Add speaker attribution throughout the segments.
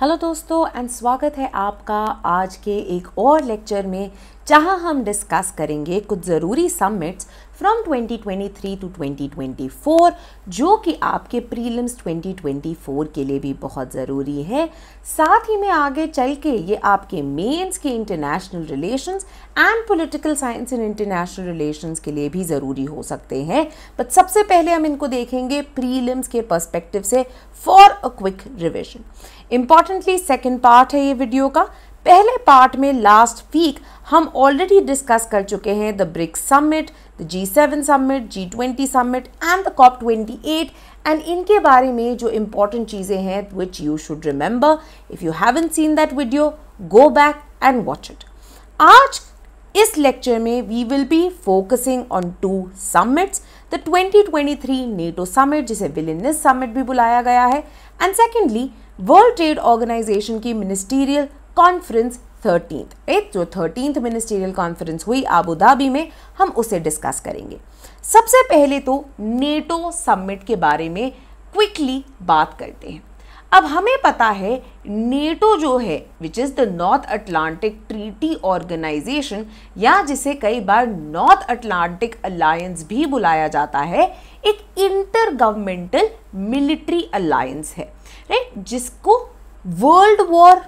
Speaker 1: Hello दोस्तों and स्वागत है आपका आज के एक और लेक्चर में जहां हम डिस्कस करेंगे कुछ ज़रूरी सबमिट्स फ्रॉम 2023 टू 2024 जो कि आपके प्रीलिम्स 2024 के लिए भी बहुत ज़रूरी है साथ ही में आगे चल के ये आपके मेंस के international relations and political science in international relations के लिए भी ज़रूरी हो सकते हैं बट सबसे पहले हम इनको देखेंगे प्रीलिम्स के परस्पेक्टिव से for a quick revision importantly second part है ये वीडियो का पहले पार्ट में लास्ट वीक हम ऑलरेडी डिस्कस कर चुके हैं the BRICS summit the G seven summit G twenty summit and the COP twenty eight and इनके बारे में जो इम्पॉर्टेंट चीज़ें हैं which you should remember if you haven't seen that video go back and watch it आज इस lecture में we will be focusing on two summits the 2023 NATO summit जिसे विलिनिस समिट भी बुलाया गया है and secondly World Trade Organization की ministerial conference thirteenth एक जो थर्टीन मिनिस्टीरियल कॉन्फ्रेंस हुई आबू धाबी में हम उसे डिस्कस करेंगे सबसे पहले तो नेटो समिट के बारे में क्विकली बात करते हैं अब हमें पता है नेटो जो है which is the North Atlantic Treaty Organization या जिसे कई बार नॉर्थ अटलांटिक अलायंस भी बुलाया जाता है एक इंटर गवर्नमेंटल मिलिट्री अलायंस है राइट जिसको वर्ल्ड वॉर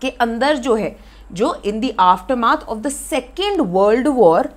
Speaker 1: के अंदर जो है जो in the aftermath of the second world war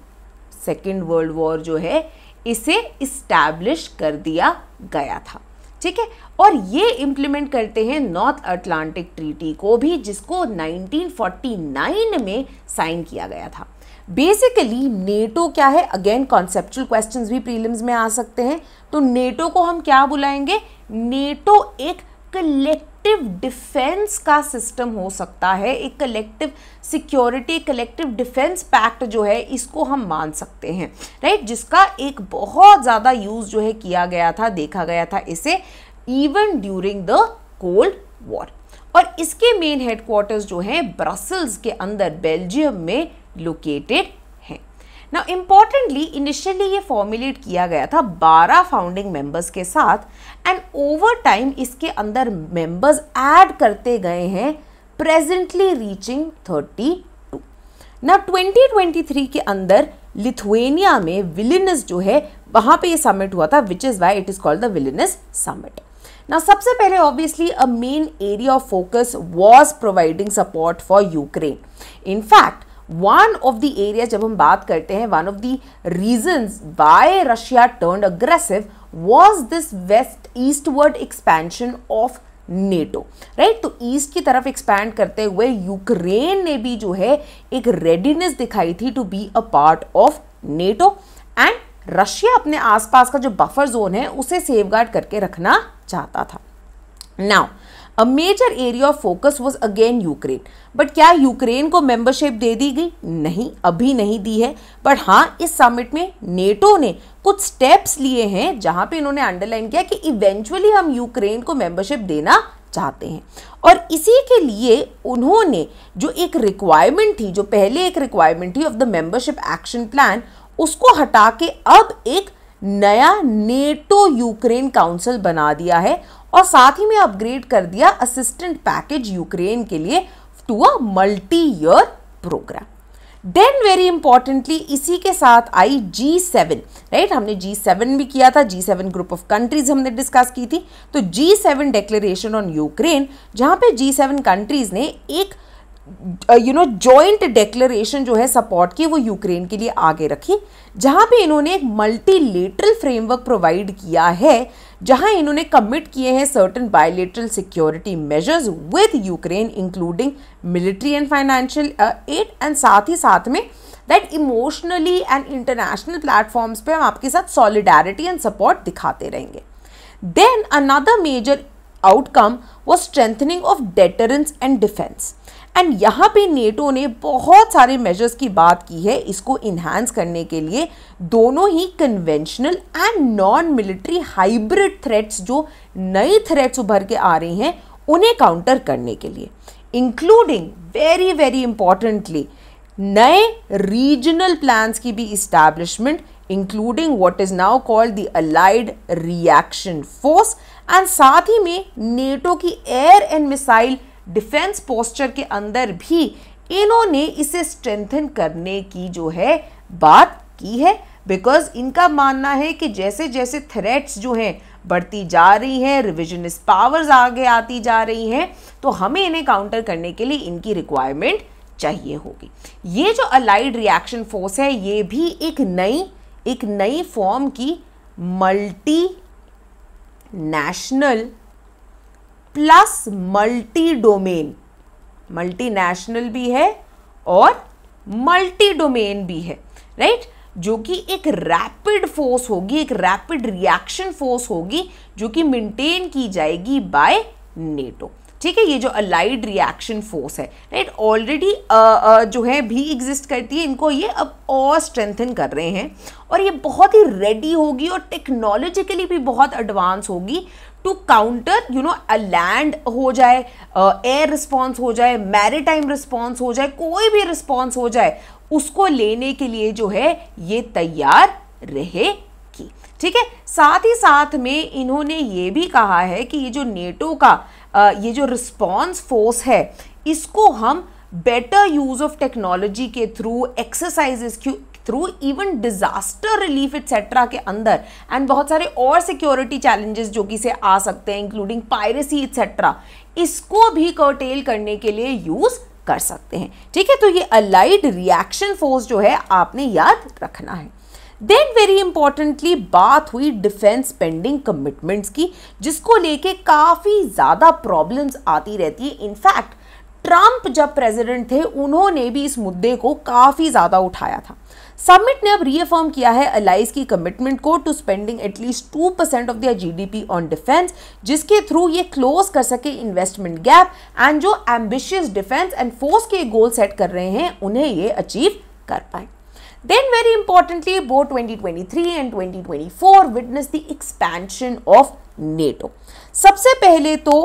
Speaker 1: second world war जो है इसे इस्टेब्लिश कर दिया गया था ठीक है और ये इम्प्लीमेंट करते हैं नॉर्थ अटलांटिक ट्रीटी को भी जिसको 1949 में साइन किया गया था बेसिकली नेटो क्या है अगेन कॉन्सेप्चुअल क्वेश्चन भी प्रीलिम्स में आ सकते हैं तो नेटो को हम क्या बुलाएंगे नेटो एक कलेक्टिव डिफेंस का सिस्टम हो सकता है एक collective security collective defence pact जो है इसको हम मान सकते हैं राइट जिसका एक बहुत ज़्यादा यूज़ जो है किया गया था देखा गया था इसे even during the cold war और इसके मेन हेडक्वार्टर्स जो हैं ब्रसल्स के अंदर बेल्जियम में लोकेटेड हैं ना इम्पॉर्टेंटली इनिशियली ये फॉर्मुलेट किया गया था 12 फाउंडिंग मेंबर्स के साथ एंड ओवर टाइम इसके अंदर मेंबर्स ऐड करते गए हैं प्रेजेंटली रीचिंग 32 ना 2023 के अंदर लिथुएनिया में विलिनस जो है वहाँ पे ये समिट हुआ था which is why it is called the Vilnius summit ना सबसे पहले obviously a main area of focus was providing support for Ukraine in fact one of the area जब हम बात करते हैं one of the reasons why Russia turn aggressive was this west eastward expansion of NATO right तो east की तरफ expand करते हुए यूक्रेन ने भी जो है एक रेडीनेस दिखाई थी to be a part of NATO and Russia अपने आसपास का जो बफर जोन है उसे सेफ करके रखना चाहता था now a major area of focus was again Ukraine but क्या यूक्रेन को मेंबरशिप दे दी गई नहीं अभी नहीं दी है बट हाँ इस समिट में नेटो ने कुछ स्टेप्स लिए हैं जहाँ पे इन्होंने अंडरलाइन किया कि इवेंचुअली हम यूक्रेन को मेंबरशिप देना चाहते हैं और इसी के लिए उन्होंने जो एक रिक्वायरमेंट थी जो पहले एक रिक्वायरमेंट थी of the membership action plan उसको हटा के अब एक नया नेटो यूक्रेन काउंसिल बना दिया है और साथ ही में अपग्रेड कर दिया असिस्टेंट पैकेज यूक्रेन के लिए to a multi year programme then very importantly इसी के साथ आई जी सेवन राइट हमने जी सेवन भी किया था G seven group of countries हमने डिस्कस की थी तो G seven declaration on Ukraine जहां पे जी सेवन कंट्रीज ने एक यू नो जॉइंट डेक्लेशन जो है सपोर्ट की वो यूक्रेन के लिए आगे रखी जहाँ पे इन्होंने एक मल्टीलेटरल फ्रेमवर्क प्रोवाइड किया है जहाँ इन्होंने कमिट किए हैं certain bilateral security measures with Ukraine including military and financial aid and साथ ही साथ में that emotionally and international platforms पे हम आपके साथ सॉलिडारिटी एंड सपोर्ट दिखाते रहेंगे then another major outcome was strengthening of deterrence and defence and यहाँ पे नेटो ने बहुत सारे मेजर्स की बात की है इसको इन्हांस करने के लिए दोनों ही conventional and non military hybrid threats जो नई थ्रेट्स उभर के आ रही हैं उन्हें काउंटर करने के लिए इंक्लूडिंग वेरी वेरी इंपॉर्टेंटली नए रीजनल प्लान्स की भी establishment including what is now called the Allied Reaction Force and साथ ही में नेटो की air and missile defence posture के अंदर भी इन्होंने इसे स्ट्रेंथन करने की जो है बात की है बिकॉज इनका मानना है कि जैसे जैसे थ्रेट्स जो हैं बढ़ती जा रही हैं रिविजनिस्ट पावर्स आगे आती जा रही हैं तो हमें इन्हें काउंटर करने के लिए इनकी रिक्वायरमेंट चाहिए होगी ये जो अलाइड रिएक्शन फोर्स है ये भी एक नई एक नई फॉर्म की multinational plus multi domain multinational भी है और मल्टी डोमेन भी है राइट जो कि एक रैपिड फोर्स होगी एक रैपिड रिएक्शन फोर्स होगी जो कि मेंटेन की जाएगी बाय नेटो ठीक है ये जो अलाइड रिएक्शन फोर्स है राइट ऑलरेडी जो है भी एग्जिस्ट करती है इनको ये अब और स्ट्रेंथन कर रहे हैं और ये बहुत ही रेडी होगी और टेक्नोलॉजिकली भी बहुत एडवांस होगी to counter you know land हो जाए एयर रिस्पॉन्स हो जाए मैरिटाइम रिस्पॉन्स हो जाए कोई भी रिस्पॉन्स हो जाए उसको लेने के लिए जो है ये तैयार रहेगी ठीक है साथ ही साथ में इन्होंने ये भी कहा है कि ये जो नेटो का ये जो रिस्पॉन्स फोर्स है इसको हम बेटर यूज़ ऑफ टेक्नोलॉजी के through exercises through even disaster relief etcetera के अंदर एंड बहुत सारे और सिक्योरिटी चैलेंजेस जो कि से आ सकते हैं इंक्लूडिंग पायरेसी एट्सेट्रा इसको भी कर्टेल करने के लिए यूज़ कर सकते हैं ठीक है तो ये अलाइड रिएक्शन फोर्स जो है आपने याद रखना है देन वेरी इंपॉर्टेंटली बात हुई डिफेंस पेंडिंग कमिटमेंट्स की जिसको लेके काफ़ी ज़्यादा प्रॉब्लम्स आती रहती है इनफैक्ट ट्रंप जब प्रेसिडेंट थे उन्होंने भी इस मुद्दे को काफ़ी ज़्यादा उठाया था समिट ने अब रीअफर्म किया है अलाइज की कमिटमेंट को to spending at least two percent of their GDP on defence जिसके थ्रू ये क्लोज कर सके इन्वेस्टमेंट गैप एंड जो एम्बिशियस डिफेंस एंड फोर्स के गोल सेट कर रहे हैं उन्हें ये अचीव कर पाए Then very importantly, both 2023 and 2024 witnessed the expansion of NATO. सबसे पहले तो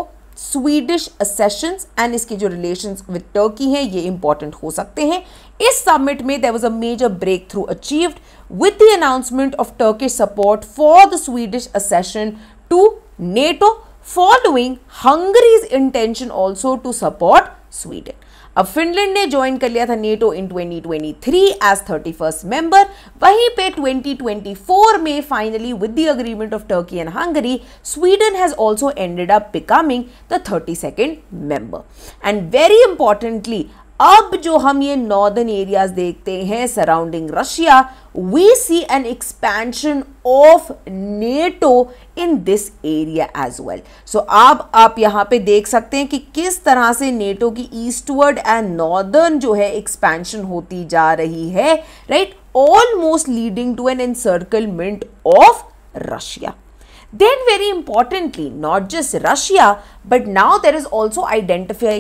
Speaker 1: Swedish accessions and इसके जो relations with Turkey हैं ये important हो सकते हैं. इस summit में there was a major breakthrough achieved with the announcement of Turkish support for the Swedish accession to NATO following Hungary's intention also to support Sweden अब फिनलैंड ने join कर लिया था NATO in 2023 twenty three as thirty first member वहीं पे 2024 में finally with the agreement of Turkey and Hungary Sweden has also ended up becoming the thirty second member and very importantly अब जो हम ये नॉर्दर्न एरियाज देखते हैं surrounding Russia we see an expansion of NATO in this area as well so अब आप यहाँ पे देख सकते हैं कि किस तरह से नेटो की ईस्टवर्ड एंड नॉर्दर्न जो है एक्सपेंशन होती जा रही है right almost leading to an of Russia then very importantly not just russia but now there is also identify,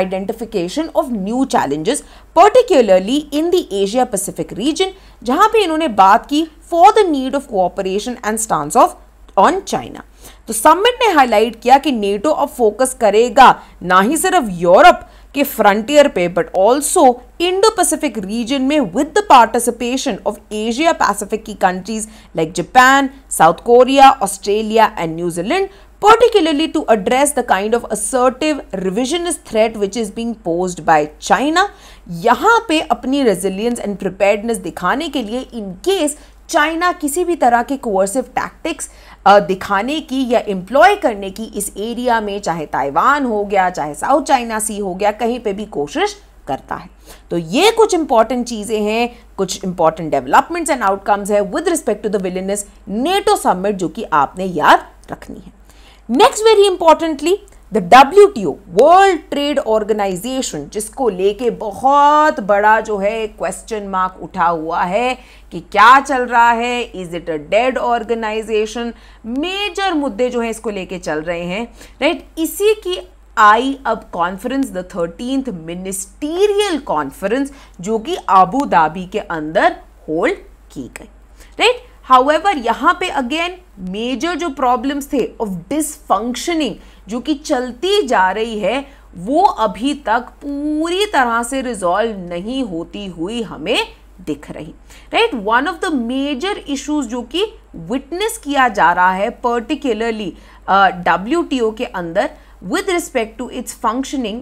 Speaker 1: identification of new challenges particularly in the asia pacific region jahan pe inhone baat ki for the need of cooperation and stance of on China तो summit ने highlight किया कि NATO अब focus करेगा ना ही सिर्फ Europe के frontier पे but also Indo Pacific region में with the participation of Asia Pacific की countries like Japan South Korea Australia and New Zealand particularly to address the kind of assertive revisionist threat which is being posed by China. yahan pe apni resilience and preparedness dikhane ke liye in case china kisi bhi tarah ke coercive tactics uh, दिखाने की या employ करने की इस area में चाहे Taiwan हो गया चाहे साउथ चाइना सी हो गया कहीं पे भी कोशिश करता है तो ये कुछ इंपॉर्टेंट चीज़ें हैं कुछ इंपॉर्टेंट डेवलपमेंट्स एंड आउटकम्स है with respect to the Vilnius NATO summit जो कि आपने याद रखनी है next very importantly the W T O World Trade Organization जिसको लेके बहुत बड़ा जो है क्वेश्चन मार्क उठा हुआ है कि क्या चल रहा है is it a dead organization major मुद्दे जो है इसको लेके चल रहे हैं राइट right? इसी की आई अब conference the thirteenth ministerial conference जो कि आबू धाबी के अंदर होल्ड की गई राइट हाउ एवर यहाँ पे अगेन मेजर जो प्रॉब्लम्स थे ऑफ डिसफंक्शनिंग जो कि चलती जा रही है वो अभी तक पूरी तरह से रिजॉल्व नहीं होती हुई हमें दिख रही right one of the major issues जो कि विटनेस किया जा रहा है पर्टिकुलरली डब्ल्यू टी ओ के अंदर with respect to its functioning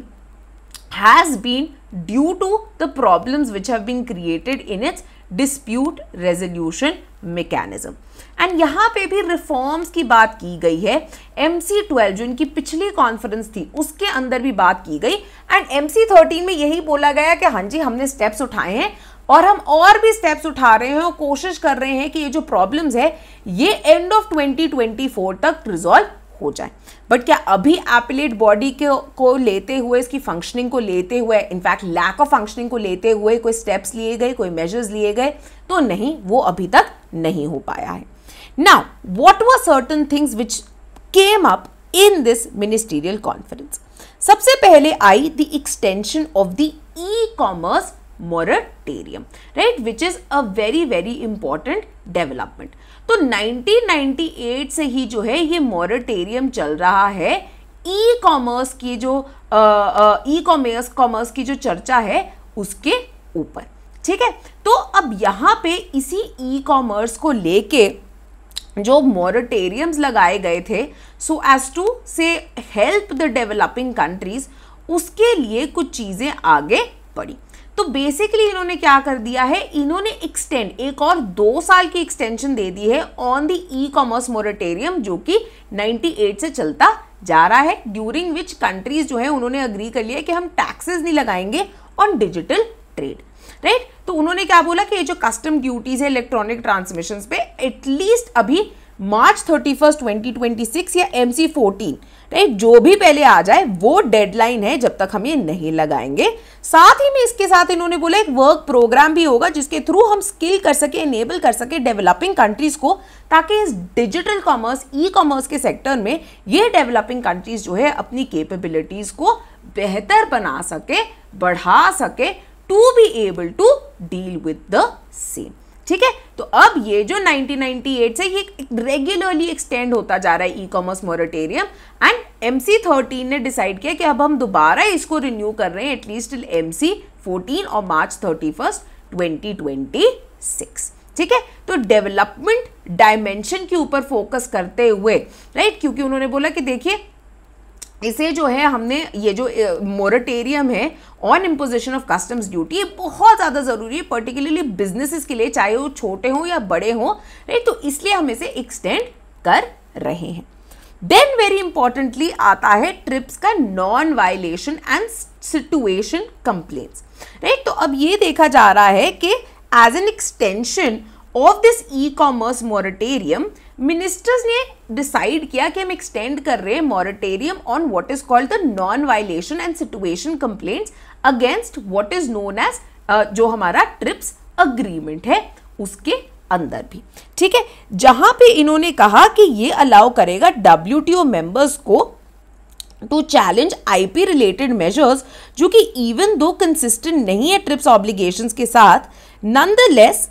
Speaker 1: has been due to the problems which have been created in its dispute resolution mechanism and यहाँ पे भी रिफॉर्म्स की बात की गई है एम सी ट्वेल्व जो इनकी पिछली कॉन्फ्रेंस थी उसके अंदर भी बात की गई एंड एम सी थर्टीन में यही बोला गया कि हाँ जी हमने स्टेप्स उठाए हैं और हम और भी स्टेप्स उठा रहे हैं और कोशिश कर रहे हैं कि ये जो प्रॉब्लम्स है ये एंड ऑफ 2024 तक रिजॉल्व हो जाए बट क्या अभी एपिलेट बॉडी के को लेते हुए इसकी फंक्शनिंग को लेते हुए इनफैक्ट लैक ऑफ फंक्शनिंग को लेते हुए कोई स्टेप्स लिए गए कोई मेजर्स लिए गए तो नहीं वो अभी तक नहीं हो पाया है now what were certain things which came up in this ministerial conference सबसे पहले आई the extension of the e commerce moratorium right which is a very very important development तो 1998 से ही जो है ये मोरटेरियम चल रहा है ई कॉमर्स की जो ई कॉमर्स कॉमर्स की जो चर्चा है उसके ऊपर ठीक है तो अब यहाँ पे इसी ई कॉमर्स को लेके जो मॉरिटेरियम्स लगाए गए थे so as to say help the developing countries उसके लिए कुछ चीज़ें आगे बढ़ी तो बेसिकली इन्होंने क्या कर दिया है इन्होंने एक्सटेंड एक और दो साल की एक्सटेंशन दे दी है on the e commerce moratorium जो कि 98 से चलता जा रहा है ड्यूरिंग विच कंट्रीज जो है उन्होंने अग्री कर लिया कि हम टैक्सेस नहीं लगाएंगे ऑन डिजिटल ट्रेड राइट तो उन्होंने क्या बोला कि ये जो कस्टम ड्यूटीज है इलेक्ट्रॉनिक ट्रांसमिशन पे एटलीस्ट अभी March thirty first twenty twenty six या एम सी फोर्टीन राइट जो भी पहले आ जाए वो डेडलाइन है जब तक हम ये नहीं लगाएंगे साथ ही में इसके साथ इन्होंने बोला एक वर्क प्रोग्राम भी होगा जिसके थ्रू हम स्किल कर सके इनेबल कर सके डेवलपिंग कंट्रीज को ताकि इस डिजिटल कॉमर्स ई कॉमर्स के सेक्टर में ये डेवलपिंग कंट्रीज जो है अपनी केपेबिलिटीज को बेहतर बना सके बढ़ा सके to be able to deal with the same ठीक है तो अब ये जो 1998 से ये रेगुलरली एक्सटेंड होता जा रहा है e commerce moratorium and M C thirteen ने डिसाइड किया कि अब हम दोबारा इसको रिन्यू कर रहे हैं एटलीस्ट एम सी फोर्टीन और March thirty first twenty twenty six ठीक है तो डेवलपमेंट डायमेंशन के ऊपर फोकस करते हुए राइट क्योंकि उन्होंने बोला कि देखिए इसे जो है हमने ये जो मोरटेरियम है on imposition of customs duty ये बहुत ज़्यादा ज़रूरी है पर्टिकुलरली बिजनेसेस के लिए चाहे वो छोटे हों या बड़े हों राइट तो इसलिए हम इसे एक्सटेंड कर रहे हैं देन वेरी इंपॉर्टेंटली आता है ट्रिप्स का non violation and situation complaints right तो अब ये देखा जा रहा है कि as an extension of this e commerce moratorium ministers ने डिसाइड किया कि हम एक्सटेंड कर रहे हैं moratorium on what is called the non violation and situation complaints against what is known as जो हमारा ट्रिप्स अग्रीमेंट है उसके अंदर भी ठीक है जहां पे इन्होंने कहा कि ये अलाउ करेगा डब्ल्यू टी ओ मेंबर्स को to challenge IP related measures जो कि इवन दो कंसिस्टेंट नहीं है ट्रिप्स ऑब्लिगेशंस के साथ नंद लेस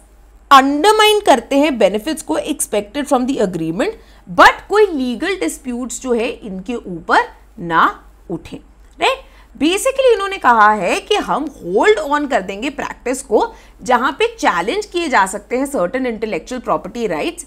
Speaker 1: अंडरमाइन करते हैं बेनिफिट्स को expected from the agreement but कोई लीगल डिस्प्यूट्स जो है इनके ऊपर ना उठें राइट बेसिकली इन्होंने कहा है कि हम होल्ड ऑन कर देंगे प्रैक्टिस को जहाँ पे चैलेंज किए जा सकते हैं certain intellectual property rights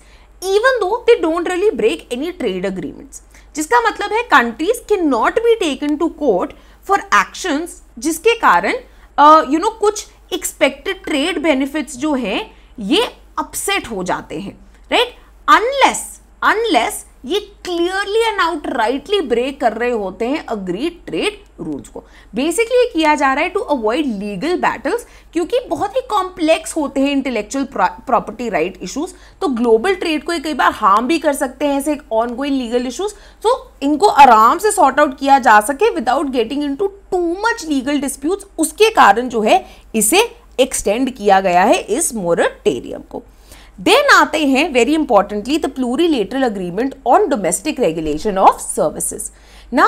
Speaker 1: even though they don't really break any trade agreements जिसका मतलब है countries can not be taken to court for actions जिसके कारण you uh, know you know, कुछ एक्सपेक्टेड ट्रेड बेनिफिट्स जो हैं ये अपसेट हो जाते हैं राइट अनलेस अनलेस ये clearly and outrightly break कर रहे होते हैं अग्री ट्रेड रूल्स को बेसिकली किया जा रहा है टू अवॉइड लीगल बैटल्स क्योंकि बहुत ही कॉम्प्लेक्स होते हैं इंटेलेक्चुअल प्रॉपर्टी राइट इश्यूज तो ग्लोबल ट्रेड को कई बार हार्म भी कर सकते हैं ऐसे ऑन गोइंग लीगल इशूज तो इनको आराम से सॉर्ट आउट किया जा सके without getting into too much legal dispute उसके कारण जो है इसे एक्सटेंड किया गया है इस मोरटेरियम को देन आते हैं very importantly the plurilateral agreement on domestic regulation of services ना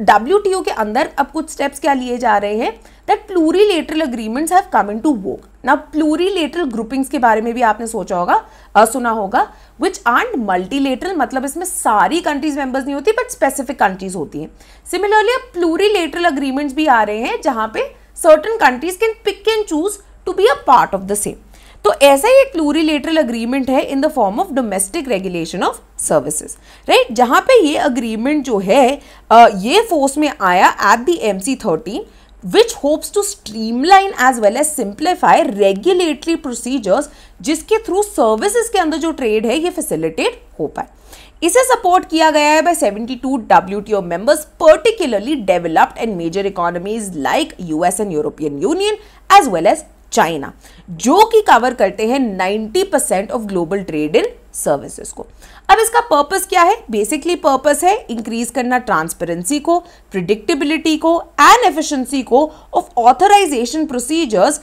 Speaker 1: डब्ल्यू टी ओ के अंदर अब कुछ स्टेप्स क्या लिए जा रहे हैं that plurilateral agreements have come into vogue ना प्लूरीलेटरल ग्रुपिंग्स के बारे में भी आपने सोचा होगा uh, सुना होगा विच आंड मल्टीलेटरल मतलब इसमें सारी कंट्रीज मेंबर्स नहीं होती बट स्पेसिफिक कंट्रीज होती हैं सिमिलरली अब प्लूरीलेटरल अग्रीमेंट्स भी आ रहे हैं जहाँ पे certain countries can pick and choose to be a part of the same तो ऐसा ही एक प्लूरिलेटरल अग्रीमेंट है in the form of domestic regulation of services right जहां पे ये अग्रीमेंट जो है ये फोर्स में आया at the M C thirteen which hopes to streamline as well as simplify regulatory procedures जिसके थ्रू सर्विसेज के अंदर जो ट्रेड है ये फैसिलिटेट हो पाए इसे सपोर्ट किया गया है by 72 WTO members particularly developed and major economies like US and European Union as well as China जो कि कवर करते हैं 90 percent of global trade in services को अब इसका पर्पस क्या है बेसिकली पर्पस है इंक्रीज करना ट्रांसपेरेंसी को प्रिडिक्टेबिलिटी को एंड एफिशिएंसी को of authorisation procedures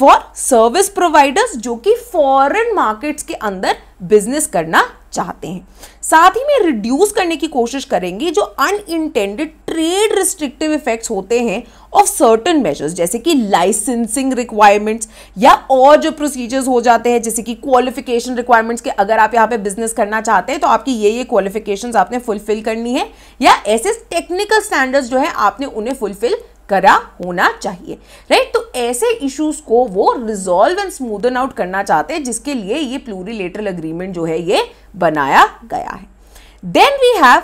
Speaker 1: for service providers जो कि फॉरेन मार्केट्स के अंदर बिजनेस करना चाहते हैं साथ ही में रिड्यूस करने की कोशिश करेंगे जो अनइंटेंडेड ट्रेड रिस्ट्रिक्टिव इफेक्ट्स होते हैं ऑफ सर्टन मेजर्स जैसे कि लाइसेंसिंग रिक्वायरमेंट्स या और जो प्रोसीजर्स हो जाते हैं जैसे कि क्वालिफिकेशन रिक्वायरमेंट्स के अगर आप यहाँ पे बिजनेस करना चाहते हैं तो आपकी ये ये क्वालिफिकेशन आपने फुलफिल करनी है या ऐसे टेक्निकल स्टैंडर्ड्स जो है आपने उन्हें फुलफिल करा होना चाहिए राइट तो ऐसे इश्यूज को वो रिजोल्व एंड स्मूदन आउट करना चाहते हैं जिसके लिए ये प्लूरिलेटरल अग्रीमेंट जो है ये बनाया गया है then we have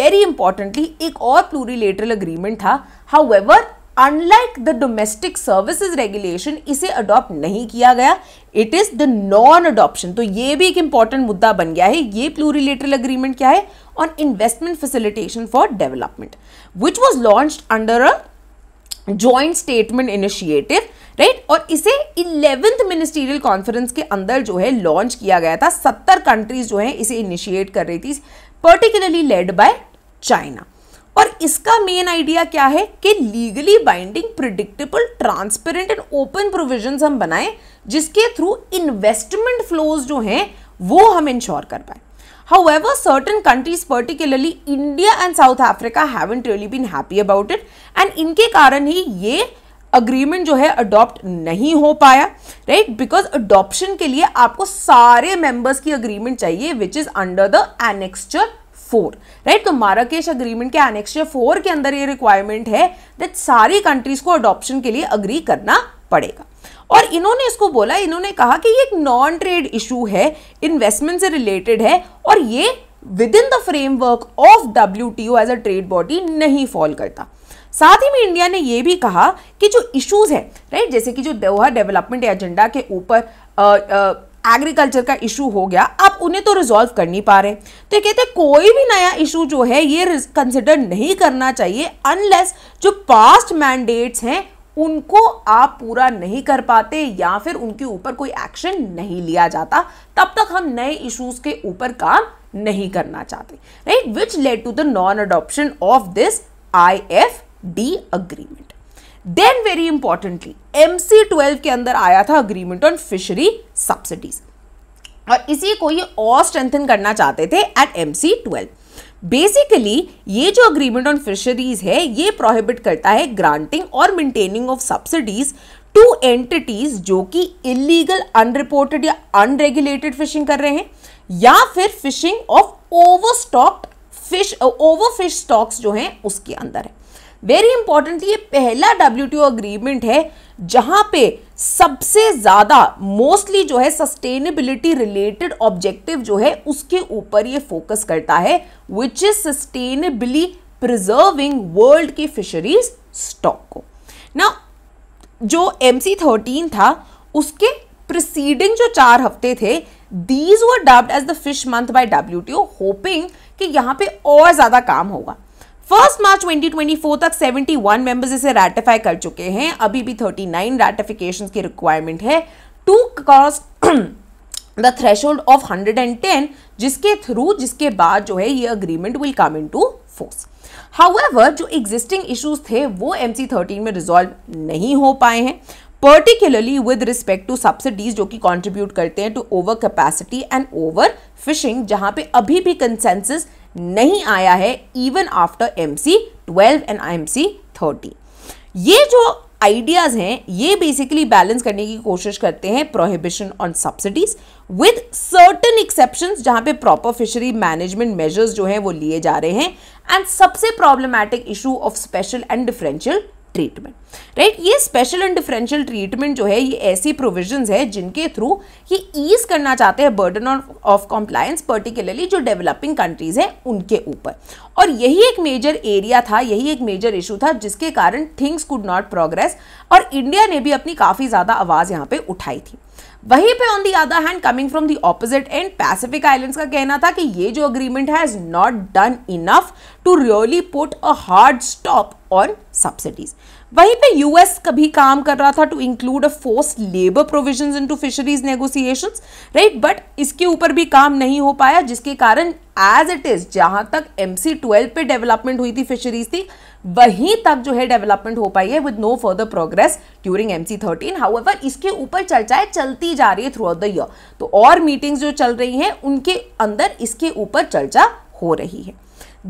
Speaker 1: very importantly एक और प्लूरिलेटरल अग्रीमेंट था how unlike the domestic services regulation इसे अडॉप्ट नहीं किया गया it is the non adoption तो ये भी एक इंपॉर्टेंट मुद्दा बन गया है ये प्लूरिलेटरल अग्रीमेंट क्या है on investment facilitation for development which was launch under a joint statement initiative right और इसे इलेवेंथ मिनिस्टीरियल कॉन्फ्रेंस के अंदर जो है लॉन्च किया गया था सत्तर कंट्रीज जो है इसे इनिशिएट कर रही थी पर्टिकुलरली लेड बाय चाइना और इसका मेन आइडिया क्या है कि legally binding predictable transparent and open provision हम बनाएं जिसके थ्रू इन्वेस्टमेंट फ्लोज जो हैं वो हम इंश्योर कर पाए However, certain countries, particularly India and South Africa, haven't really been happy about it. And इनके कारण ही ये अग्रीमेंट जो है adopt नहीं हो पाया राइट बिकॉज adoption के लिए आपको सारे मेंबर्स की अग्रीमेंट चाहिए which is under the annexure. Four right तो माराकेश अग्रीमेंट के एनेक्शन फोर के अंदर ये रिक्वायरमेंट है दैट सारी कंट्रीज को अडॉप्शन के लिए अग्री करना पड़ेगा और इन्होंने इसको बोला इन्होंने कहा कि ये एक नॉन ट्रेड इशू है इन्वेस्टमेंट से रिलेटेड है और ये within the framework of W T O as a trade body नहीं फॉल करता साथ ही में इंडिया ने यह भी कहा कि जो इश्यूज हैं राइट जैसे कि जो दोहा डेवलपमेंट एजेंडा के ऊपर एग्रीकल्चर का इशू हो गया आप उन्हें तो रिजॉल्व कर नहीं पा रहे तो ये कहते कोई भी नया इशू जो है ये कंसिडर नहीं करना चाहिए अनलेस जो पास्ट मैंडेट्स हैं उनको आप पूरा नहीं कर पाते या फिर उनके ऊपर कोई एक्शन नहीं लिया जाता तब तक हम नए इश्यूज के ऊपर काम नहीं करना चाहते right which led to the non adoption of this I F D agreement then very importantly M C twelve के अंदर आया था अग्रीमेंट ऑन फिशरी सब्सिडीज और इसी को ये और स्ट्रेंथन करना चाहते थे at M C twelve basically ये जो अग्रीमेंट ऑन फिशरीज है ये प्रोहिबिट करता है ग्रांटिंग और maintaining of subsidies to entities जो कि इलीगल अनरिपोर्टेड या अनरेगुलेटेड फिशिंग कर रहे हैं या फिर fishing of over stock fish over fish stocks जो हैं उसके अंदर है वेरी इंपॉर्टेंट ये पहला डब्ल्यू अग्रीमेंट है जहां पे सबसे ज़्यादा मोस्टली जो है सस्टेनेबिलिटी रिलेटेड ऑब्जेक्टिव जो है उसके ऊपर ये फोकस करता है which is sustainably preserving world की फिशरीज स्टॉक को ना जो एम सी थर्टीन था उसके प्रिसीडिंग जो चार हफ्ते थे these were dubbed as the fish month by W T O hoping कि यहाँ पे और ज़्यादा काम होगा फर्स्ट मार्च 2024 तक 71 मेंबर्स इसे रेटिफाई कर चुके हैं अभी भी 39 नाइन रेटिफिकेशन की रिक्वायरमेंट है to cross the threshold of 110 जिसके थ्रू जिसके बाद जो है ये agreement will come into force however जो एग्जिस्टिंग इश्यूज थे वो एम सी थर्टीन में रिजॉल्व नहीं हो पाए हैं particularly with respect to subsidies जो कि कॉन्ट्रीब्यूट करते हैं to over capacity and over fishing जहाँ पे अभी भी कंसेंसिस नहीं आया है even after M C twelve and M C thirty ये जो आइडियाज़ हैं ये बेसिकली बैलेंस करने की कोशिश करते हैं prohibition on subsidies with certain exception जहाँ पे प्रॉपर फिशरी मैनेजमेंट मेजर्स जो हैं वो लिए जा रहे हैं एंड सबसे problematic issue of special and differential treatment right ये स्पेशल एंड डिफरेंशियल ट्रीटमेंट जो है ये ऐसी प्रोविजंस है जिनके थ्रू ये ईज करना चाहते हैं बर्डन ऑफ कॉम्प्लायंस पर्टिकुलरली जो डेवलपिंग कंट्रीज हैं उनके ऊपर और यही एक मेजर एरिया था यही एक मेजर इशू था जिसके कारण थिंग्स कुड नॉट प्रोग्रेस और इंडिया ने भी अपनी काफ़ी ज़्यादा आवाज़ यहाँ पे उठाई थी वहीं पे on the other hand coming from the opposite end Pacific islands का कहना था कि ये जो agreement has not done enough to really put a hard stop on subsidies वहीं पे यूएस कभी काम कर रहा था to include a force labour provision into fisheries negotiation right but इसके ऊपर भी काम नहीं हो पाया जिसके कारण एज इट इज जहां तक एम सी ट्वेल्व पे डेवलपमेंट हुई थी फिशरीज थी वहीं तक जो है डेवलपमेंट हो पाई है with no further progress during M C thirteen ever इसके ऊपर चर्चाएं चलती जा रही है थ्रू आउट द ईयर तो और मीटिंग्स जो चल रही हैं उनके अंदर इसके ऊपर चर्चा हो रही है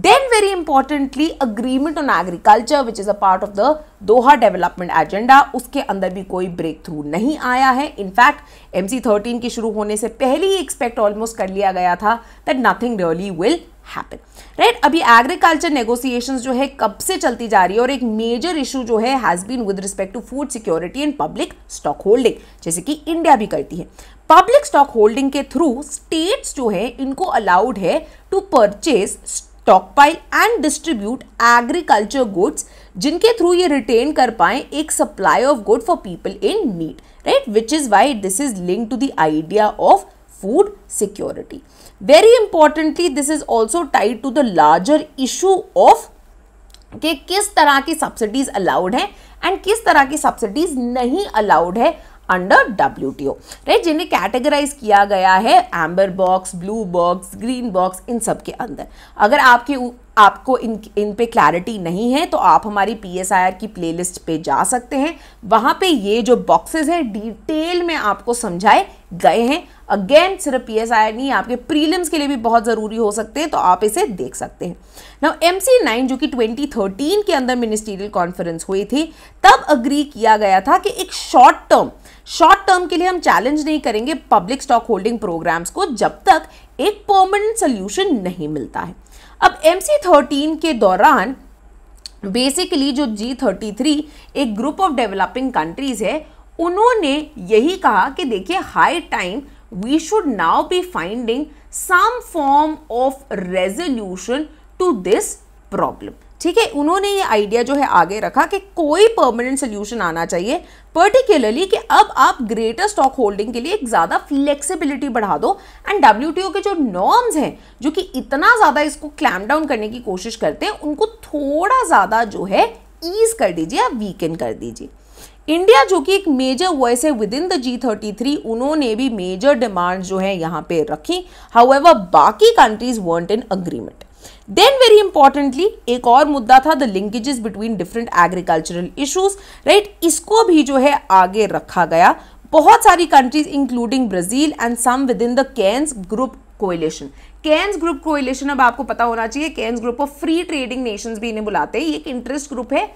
Speaker 1: Then very importantly agreement on agriculture which is a part of the Doha development agenda उसके अंदर भी कोई ब्रेक थ्रू नहीं आया है इनफैक्ट एम सी थर्टीन के शुरू होने से पहले ही एक्सपेक्ट ऑलमोस्ट कर लिया गया था that nothing really will happen right अभी एग्रीकल्चर नेगोशिएशंस जो है कब से चलती जा रही है और एक मेजर इशू जो है has been with respect to food security and public stock holding जैसे कि इंडिया भी करती है पब्लिक स्टॉक होल्डिंग के थ्रू स्टेट्स जो है इनको अलाउड है to purchase stockpile and distribute agriculture goods जिनके थ्रू ये रिटेन कर पाए एक supply of good for people in need right which is why this is link to the idea of food security very importantly this is also tied to the larger issue of कि किस तरह की subsidies allowed हैं and किस तरह की subsidies नहीं allowed है अंडर डब्ल्यू राइट जिन्हें कैटेगराइज किया गया है amber box blue box green box इन सब के अंदर अगर आपके आपको इन इन पे क्लैरिटी नहीं है तो आप हमारी पी की प्लेलिस्ट पे जा सकते हैं वहाँ पे ये जो बॉक्सेस हैं डिटेल में आपको समझाए गए हैं अगेन सिर्फ पी नहीं आपके प्रीलिम्स के लिए भी बहुत ज़रूरी हो सकते हैं तो आप इसे देख सकते हैं नव एम सी नाइन जो कि 2013 के अंदर मिनिस्टीरियल कॉन्फ्रेंस हुई थी तब अग्री किया गया था कि एक शॉर्ट टर्म शॉर्ट टर्म के लिए हम चैलेंज नहीं करेंगे पब्लिक स्टॉक होल्डिंग प्रोग्राम्स को जब तक एक परमानेंट सोल्यूशन नहीं मिलता है अब एम थर्टीन के दौरान बेसिकली जो जी थर्टी थ्री एक ग्रुप ऑफ डेवलपिंग कंट्रीज है उन्होंने यही कहा कि देखिए high time we should now be finding some form of resolution to this problem ठीक है उन्होंने ये आइडिया जो है आगे रखा कि कोई परमानेंट सोल्यूशन आना चाहिए पर्टिकुलरली कि अब आप ग्रेटर स्टॉक होल्डिंग के लिए एक ज़्यादा फ्लेक्सिबिलिटी बढ़ा दो एंड डब्ल्यू के जो नॉर्म्स हैं जो कि इतना ज़्यादा इसको क्लैम डाउन करने की कोशिश करते हैं उनको थोड़ा ज़्यादा जो है ईज कर दीजिए या वीकेंड कर दीजिए इंडिया जो कि एक मेजर वॉइस है within the G thirty three उन्होंने भी मेजर डिमांड जो है यहाँ पे रखी हाउ बाकी countries want in agreement then very importantly एक और मुद्दा था the linkages between different agricultural issues right इसको भी जो है आगे रखा गया बहुत सारी countries including Brazil and some within the Cairns group coalition Cairns group coalition अब आपको पता होना चाहिए Cairns group of free trading nations भी इन्हें बुलाते हैं ये एक इंटरेस्ट ग्रुप है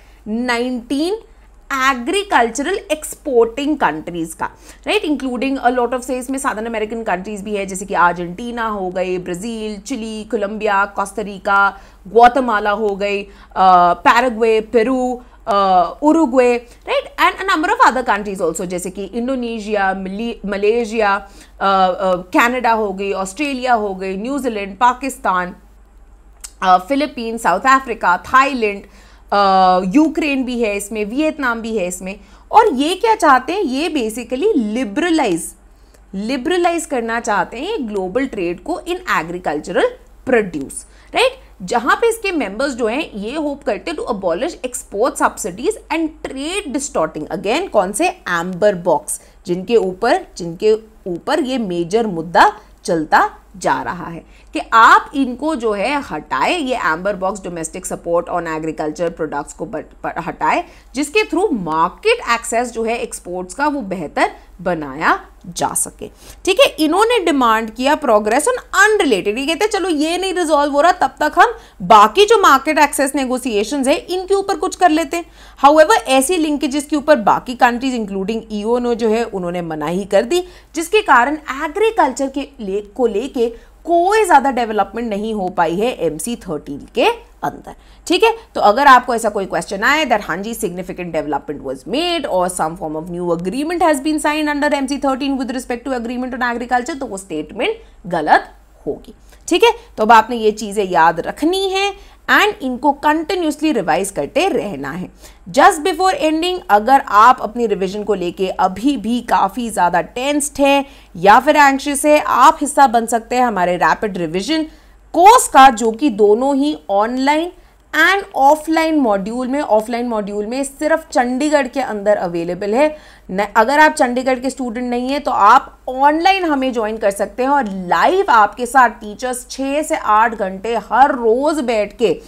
Speaker 1: एग्रीकल्चरल एक्सपोर्टिंग कंट्रीज़ का right including a lot of से इसमें साधन अमेरिकन कंट्रीज़ भी है जैसे कि अर्जेंटीना हो गई Brazil Chile Colombia Costa Rica Guatemala हो गई Paraguay Peru Uruguay right and a number of other countries also जैसे कि इंडोनेशिया मलेशिया कैनेडा हो गई ऑस्ट्रेलिया हो गई New Zealand Pakistan Philippines South Africa Thailand Ukraine भी है इसमें वियतनाम भी है इसमें और ये क्या चाहते हैं ये बेसिकली लिबरलाइज लिबरलाइज करना चाहते हैं ग्लोबल ट्रेड को इन एग्रीकल्चरल प्रोड्यूस राइट जहां पे इसके मेंबर्स जो हैं ये होप करते हैं to abolish export subsidies and trade distorting again कौन से एम्बर बॉक्स जिनके ऊपर जिनके ऊपर ये मेजर मुद्दा चलता जा रहा है कि आप इनको जो है हटाएं ये amber box domestic support on agriculture products को हटाएं जिसके थ्रू मार्केट एक्सेस जो है एक्सपोर्ट्स का वो बेहतर बनाया जा सके ठीक है इन्होंने डिमांड किया प्रोग्रेस ऑन अनरिलेटेड ये कहते हैं चलो ये नहीं रिजॉल्व हो रहा तब तक हम बाकी जो मार्केट एक्सेस नेगोसिएशन है इनके ऊपर कुछ कर लेते हैं हाउएवर ऐसी लिंकेजेस के ऊपर बाकी कंट्रीज इंक्लूडिंग ईओ ने जो है उन्होंने मनाही कर दी जिसके कारण एग्रीकल्चर के ले को लेके कोई ज़्यादा डेवलपमेंट नहीं हो पाई है एम सी थर्टीन के अंदर ठीक है तो अगर आपको ऐसा कोई क्वेश्चन आए दैट हाँ जी सिग्निफिकेंट डेवलपमेंट वॉज मेड और some form of new agreement has been sign under M C thirteen with respect to agreement on agriculture तो वो स्टेटमेंट गलत होगी ठीक है तो अब आपने ये चीज़ें याद रखनी है एंड इनको कंटिन्यूसली रिवाइज करते रहना है जस्ट बिफोर एंडिंग अगर आप अपनी रिविजन को लेके अभी भी काफ़ी ज़्यादा टेंस्ड हैं या फिर एंशियस है आप हिस्सा बन सकते हैं हमारे रैपिड रिविजन कोर्स का जो कि दोनों ही ऑनलाइन एंड ऑफलाइन मॉड्यूल में ऑफलाइन मॉड्यूल में सिर्फ चंडीगढ़ के अंदर अवेलेबल है न, अगर आप चंडीगढ़ के स्टूडेंट नहीं हैं तो आप ऑनलाइन हमें ज्वाइन कर सकते हैं और लाइव आपके साथ टीचर्स छः से आठ घंटे हर रोज़ बैठ के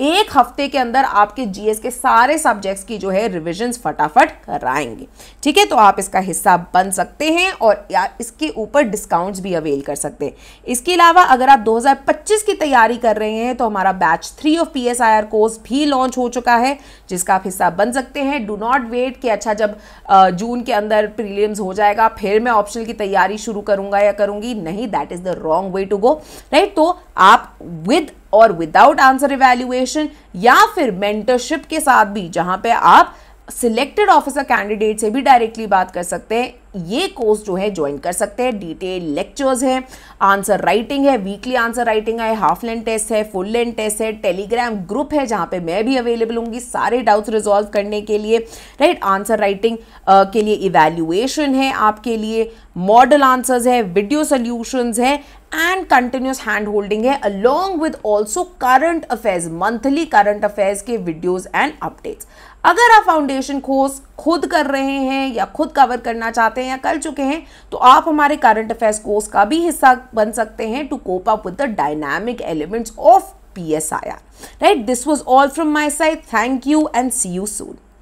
Speaker 1: एक हफ्ते के अंदर आपके जीएस के सारे सब्जेक्ट्स की जो है रिविजन फटाफट कराएंगे ठीक है तो आप इसका हिस्सा बन सकते हैं और इसके ऊपर डिस्काउंट्स भी अवेल कर सकते हैं इसके अलावा अगर आप 2025 की तैयारी कर रहे हैं तो हमारा batch three of P course भी लॉन्च हो चुका है जिसका आप हिस्सा बन सकते हैं डू नॉट वेट कि अच्छा जब जून के अंदर प्रीलियम्स हो जाएगा फिर मैं ऑप्शनल की तैयारी शुरू करूंगा या करूंगी नहीं that is the wrong way to go right तो आप विद और विदाउट आंसर इवेल्युएशन या फिर मेंटरशिप के साथ भी जहां पे आप सिलेक्टेड ऑफिसर कैंडिडेट से भी डायरेक्टली बात कर सकते हैं ये कोर्स जो है ज्वाइन कर सकते हैं डिटेल लेक्चर्स हैं आंसर राइटिंग है वीकली आंसर राइटिंग है हाफ लेन टेस्ट है फुल लेन टेस्ट है टेलीग्राम ग्रुप है जहाँ पे मैं भी अवेलेबल होंगी सारे डाउट्स रिजॉल्व करने के लिए राइट आंसर राइटिंग के लिए इवेल्यूएशन है आपके लिए मॉडल आंसर्स है वीडियो सोल्यूशंस है एंड कंटिन्यूस हैंड होल्डिंग है along with also current affairs monthly current affairs के वीडियोज़ एंड अपडेट्स अगर आप फाउंडेशन कोर्स खुद कर रहे हैं या खुद कवर करना चाहते हैं या कर चुके हैं तो आप हमारे करंट अफेयर्स कोर्स का भी हिस्सा बन सकते हैं to cope up with the dynamic elements of P S I R right this was all from my side thank you and see you soon